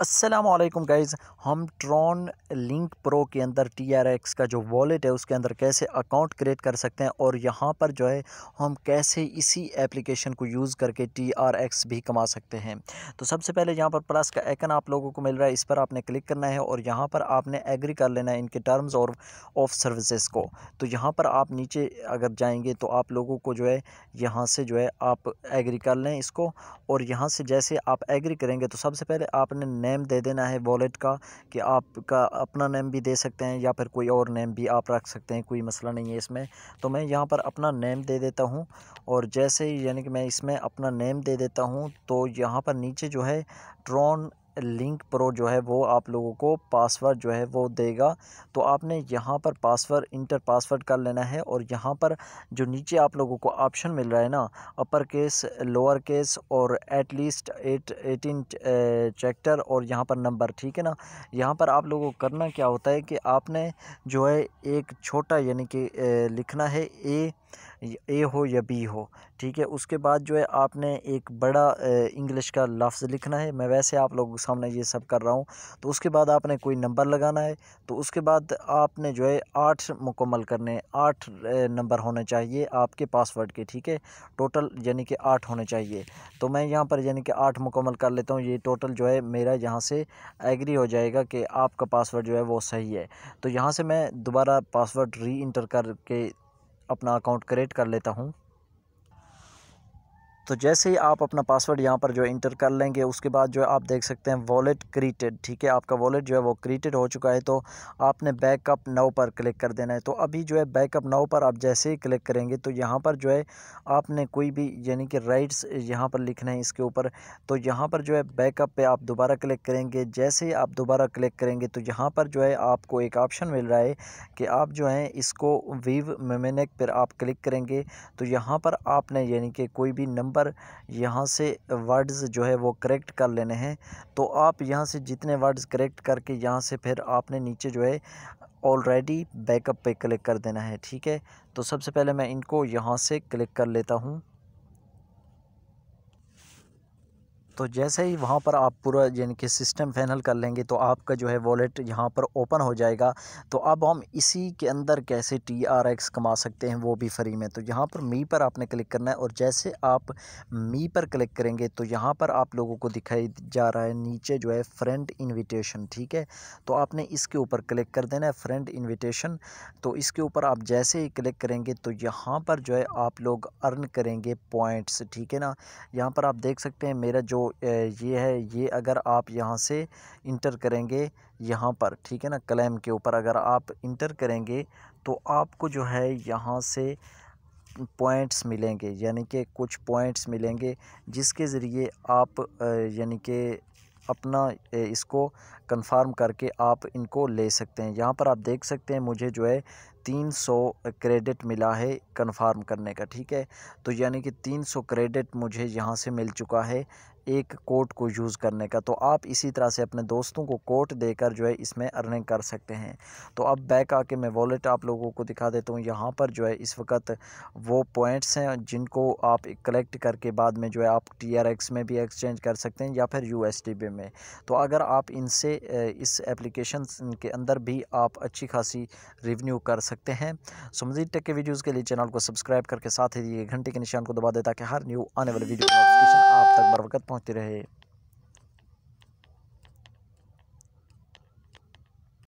Aslam guys हम Tron link pro के अंदर टी आर एक्स का जो वॉलेट है उसके अंदर कैसे अकाउंट क्रिएट कर सकते हैं और यहाँ पर जो है हम कैसे इसी एप्लीकेशन को यूज़ करके टी आर एक्स भी कमा सकते हैं तो सबसे पहले यहाँ पर प्लस का आइकन आप लोगों को मिल रहा है इस पर आपने क्लिक करना है और यहाँ पर आपने एग्री कर लेना है इनके टर्म्स और ऑफ सर्विसेज को तो यहाँ पर आप नीचे अगर जाएंगे तो आप लोगों को जो है यहाँ से जो है आप एग्री कर लें इसको और यहाँ से जैसे आप एग्री करेंगे तो सबसे पहले आपने नेम दे देना है वॉलेट का कि आपका अपना नेम भी दे सकते हैं या फिर कोई और नेम भी आप रख सकते हैं कोई मसला नहीं है इसमें तो मैं यहाँ पर अपना नेम दे देता हूँ और जैसे ही यानी कि मैं इसमें अपना नेम दे देता हूँ तो यहाँ पर नीचे जो है ट्रॉन लिंक प्रो जो है वो आप लोगों को पासवर्ड जो है वो देगा तो आपने यहाँ पर पासवर्ड इंटर पासवर्ड कर लेना है और यहाँ पर जो नीचे आप लोगों को ऑप्शन मिल रहा है ना अपर केस लोअर केस और एटलीस्ट एट एटीन चैप्टर और यहाँ पर नंबर ठीक है ना यहाँ पर आप लोगों को करना क्या होता है कि आपने जो है एक छोटा यानी कि लिखना है ए ए हो या बी हो ठीक है उसके बाद जो है आपने एक बड़ा इंग्लिश का लफ्ज़ लिखना है मैं वैसे आप लोगों के सामने ये सब कर रहा हूँ तो उसके बाद आपने कोई नंबर लगाना है तो उसके बाद आपने जो है आठ मुकम्मल करने आठ नंबर होने चाहिए आपके पासवर्ड के ठीक है टोटल यानी कि आठ होने चाहिए तो मैं यहाँ पर यानी कि आठ मुकम्मल कर लेता हूँ ये टोटल जो है मेरा यहाँ से एग्री हो जाएगा कि आपका पासवर्ड जो है वो सही है तो यहाँ से मैं दोबारा पासवर्ड री इंटर करके अपना अकाउंट क्रिएट कर लेता हूँ तो जैसे ही आप अपना पासवर्ड यहाँ पर जो इंटर कर लेंगे उसके बाद जो है आप देख सकते हैं वॉलेट क्रिएटेड ठीक है आपका वॉलेट जो है वो क्रिएटेड हो चुका है तो आपने बैकअप नाउ पर क्लिक कर देना है तो अभी जो है बैकअप नाउ पर आप जैसे ही क्लिक करेंगे तो यहाँ पर जो है आपने कोई भी यानी कि राइट्स यहाँ पर लिखना है इसके ऊपर तो यहाँ पर जो है बैकअप पर आप दोबारा क्लिक करेंगे जैसे ही आप दोबारा क्लिक करेंगे तो यहाँ पर जो है आपको एक ऑप्शन मिल रहा है कि आप जो है इसको वीव मेमेनेक पर आप क्लिक करेंगे तो यहाँ पर आपने यानी कि कोई भी नंबर नंबर यहाँ से वर्ड्स जो है वो करेक्ट कर लेने हैं तो आप यहाँ से जितने वर्ड्स करेक्ट करके यहाँ से फिर आपने नीचे जो है ऑलरेडी बैकअप पे क्लिक कर देना है ठीक है तो सबसे पहले मैं इनको यहाँ से क्लिक कर लेता हूँ तो जैसे ही वहाँ पर आप पूरा यानी कि सिस्टम फैनल कर लेंगे तो आपका जो है वॉलेट यहाँ पर ओपन हो जाएगा तो अब हम इसी के अंदर कैसे टी आर एक्स कमा सकते हैं वो भी फ्री में तो यहाँ पर मी पर आपने क्लिक करना है और जैसे आप मी पर क्लिक करेंगे तो यहाँ पर आप लोगों को दिखाई जा रहा है नीचे जो है फ्रेंड इन्विटेशन ठीक है तो आपने इसके ऊपर क्लिक कर देना है फ्रेंड इन्विटेशन तो इसके ऊपर आप जैसे ही क्लिक करेंगे तो यहाँ पर जो है आप लोग अर्न करेंगे पॉइंट्स ठीक है ना यहाँ पर आप देख सकते हैं मेरा जो ये है ये अगर आप यहाँ से इंटर करेंगे यहाँ पर ठीक है ना क्लेम के ऊपर अगर आप इंटर करेंगे तो आपको जो है यहाँ से पॉइंट्स मिलेंगे यानी कि कुछ पॉइंट्स मिलेंगे जिसके ज़रिए आप यानी कि अपना इसको कंफर्म करके आप इनको ले सकते हैं यहाँ पर आप देख सकते हैं मुझे जो है तीन सौ क्रेडिट मिला है कन्फर्म करने का ठीक है तो यानी कि तीन सौ क्रेडिट मुझे यहाँ से मिल चुका है एक कोट को यूज़ करने का तो आप इसी तरह से अपने दोस्तों को कोट देकर जो है इसमें अर्निंग कर सकते हैं तो अब बैक आके मैं वॉलेट आप लोगों को दिखा देता हूँ यहाँ पर जो है इस वक्त वो पॉइंट्स हैं जिनको आप कलेक्ट करके बाद में जो है आप एक्स में भी एक्सचेंज कर सकते हैं या फिर बी में तो अगर आप इनसे इस एप्लीकेशन के अंदर भी आप अच्छी खासी रिवन्यू कर सकते हैं सो मजीद टेक के वीडियोज़ के लिए चैनल को सब्सक्राइब करके साथ ही दिए घंटे के निशान को दबा दे ताकि हर न्यू आने वाले वीडियो की नोटिफिकेशन आप तक बरवकत पहुँचती रहे